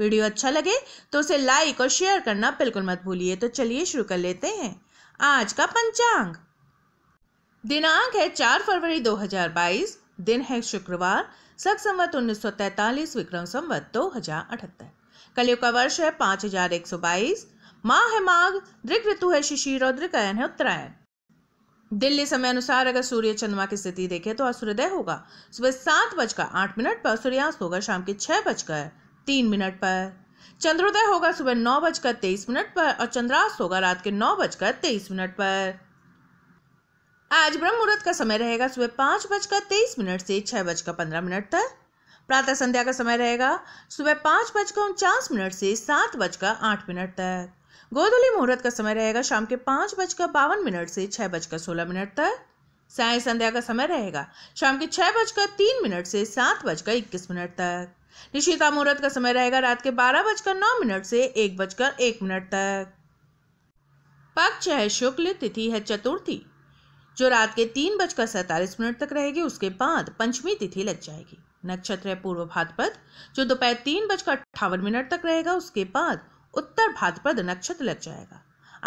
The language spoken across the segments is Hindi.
वीडियो अच्छा लगे तो उसे लाइक और शेयर करना बिल्कुल मत भूलिए तो चलिए शुरू कर लेते हैं आज का पंचांग दिनांक है चार फरवरी 2022 दिन है शुक्रवार सख संवत उन्नीस विक्रम संवत दो हजार कलयुग का वर्ष है पांच हजार एक सौ बाईस माह है माघ दृग ऋतु है शिशिर और दृगयन है उत्तरायण दिल्ली समय अनुसार अगर सूर्य चंद्रमा की स्थिति देखें तो आज होगा सुबह सात बजकर आठ मिनट पर सूर्यास्त होगा शाम के छह बजकर तीन मिनट पर चंद्रोदय होगा सुबह नौ बजकर तेईस मिनट पर और चंद्रास्त होगा रात के नौ बजकर तेईस मिनट पर आज ब्रह्म मुहूर्त का समय रहेगा सुबह पांच बजकर तेईस मिनट से छह बजकर पंद्रह मिनट तक प्रातः संध्या का समय रहेगा सुबह पांच बजकर उनचास मिनट से सात बजकर आठ मिनट तक गोधुली मुहूर्त का समय रहेगा शाम के पांच बजकर बावन मिनट से छह बजकर सोलह मिनट तक साय संध्या का समय रहेगा शाम के छह बजकर तीन मिनट से सात बजकर इक्कीस मिनट तक निशिता मुहूर्त का समय रहेगा रात के बारह बजकर नौ मिनट से एक बजकर एक मिनट तक पक्ष है शुक्ल तिथि है चतुर्थी जो रात के तीन बजकर सैतालीस मिनट तक रहेगी उसके बाद पंचमी तिथि लग जाएगी नक्षत्र है पूर्व भाद्रपद जो दोपहर तीन बजकर अट्ठावन मिनट तक रहेगा उसके बाद उत्तर भाद्रपद नक्षत्र लग जाएगा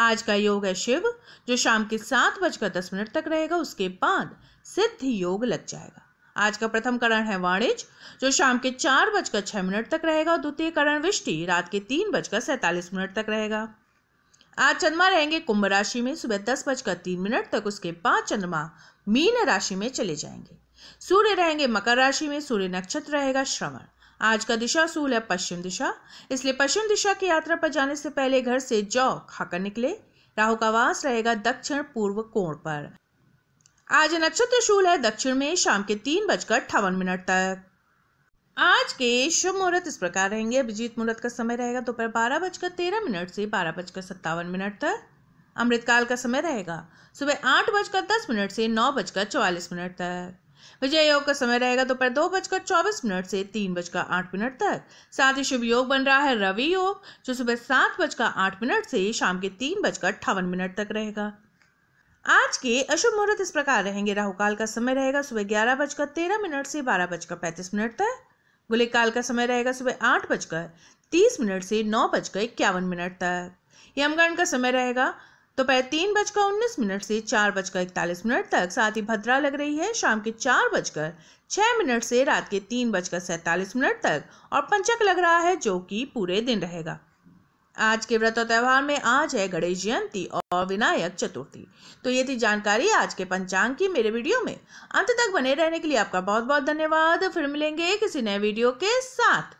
आज का योग है शिव जो शाम के सात बजकर दस मिनट तक रहेगा उसके बाद सिद्ध योग लग जाएगा आज का प्रथम करण है वाणिज्य जो शाम के चार बजकर छह मिनट तक रहेगा और द्वितीय करण वृष्टि रात के तीन बजकर सैतालीस मिनट तक रहेगा आज चंद्रमा रहेंगे कुंभ राशि में सुबह दस बजकर तीन मिनट तक उसके पांच चंद्रमा मीन राशि में चले जाएंगे सूर्य रहेंगे मकर राशि में सूर्य नक्षत्र रहेगा श्रवण आज का दिशा सूल है पश्चिम दिशा इसलिए पश्चिम दिशा की यात्रा पर जाने से पहले घर से जौ खाकर निकले राहु का वास रहेगा दक्षिण पूर्व कोण पर आज नक्षत्र शूल है दक्षिण में शाम के तीन बजकर अट्ठावन मिनट तक आज के शुभ मुहूर्त इस प्रकार रहेंगे अभिजीत मुहूर्त का समय रहेगा दोपहर बारह बजकर तेरह मिनट से बारह बजकर सत्तावन मिनट तक अमृतकाल का समय रहेगा सुबह आठ बजकर दस मिनट से नौ बजकर चौवालीस मिनट तक विजय योग का समय रहेगा दोपहर दो बजकर चौबीस मिनट से तीन बजकर आठ मिनट तक साथ ही शुभ योग बन रहा है रवि योग जो सुबह सात बजकर आठ मिनट से शाम के तीन बजकर अट्ठावन मिनट तक रहेगा आज के अशुभ मुहूर्त इस प्रकार रहेंगे राहु काल का समय रहेगा सुबह ग्यारह बजकर तेरह मिनट से बारह बजकर पैंतीस मिनट तक गुले काल का समय रहेगा सुबह आठ बजकर तीस मिनट से नौ बजकर इक्यावन मिनट तक यमगण का समय रहेगा दोपहर तो तीन बजकर उन्नीस मिनट से चार बजकर इकतालीस मिनट तक साथ ही भद्रा लग रही है शाम के चार बजकर छह मिनट से रात के तीन बजकर सैतालीस मिनट तक और पंचक लग रहा है जो कि पूरे दिन रहेगा आज के व्रत और त्यौहार में आज है गणेश जयंती और विनायक चतुर्थी तो ये थी जानकारी आज के पंचांग की मेरे वीडियो में अंत तक बने रहने के लिए आपका बहुत बहुत धन्यवाद फिर मिलेंगे किसी नए वीडियो के साथ